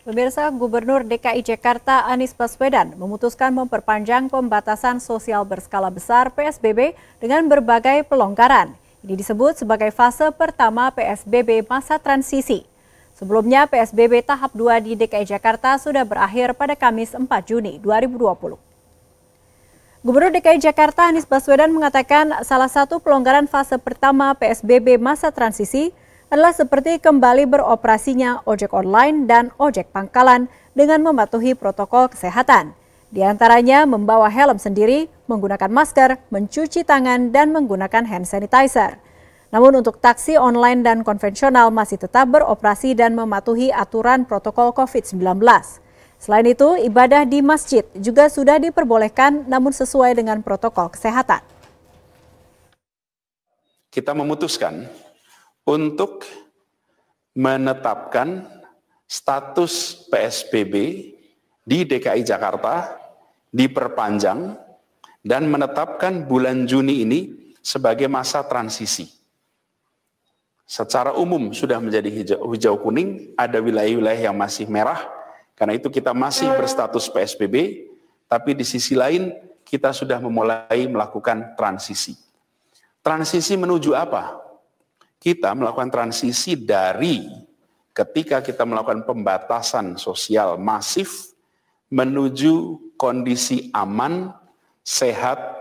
Pemirsa Gubernur DKI Jakarta Anies Baswedan memutuskan memperpanjang pembatasan sosial berskala besar PSBB dengan berbagai pelonggaran. Ini disebut sebagai fase pertama PSBB masa transisi. Sebelumnya PSBB tahap 2 di DKI Jakarta sudah berakhir pada Kamis 4 Juni 2020. Gubernur DKI Jakarta Anies Baswedan mengatakan salah satu pelonggaran fase pertama PSBB masa transisi adalah seperti kembali beroperasinya ojek online dan ojek pangkalan dengan mematuhi protokol kesehatan. Di antaranya membawa helm sendiri, menggunakan masker, mencuci tangan, dan menggunakan hand sanitizer. Namun untuk taksi online dan konvensional masih tetap beroperasi dan mematuhi aturan protokol COVID-19. Selain itu, ibadah di masjid juga sudah diperbolehkan namun sesuai dengan protokol kesehatan. Kita memutuskan untuk menetapkan status PSBB di DKI Jakarta diperpanjang dan menetapkan bulan Juni ini sebagai masa transisi. Secara umum sudah menjadi hijau, hijau kuning, ada wilayah-wilayah yang masih merah, karena itu kita masih berstatus PSBB, tapi di sisi lain kita sudah memulai melakukan transisi. Transisi menuju apa? kita melakukan transisi dari ketika kita melakukan pembatasan sosial masif menuju kondisi aman, sehat,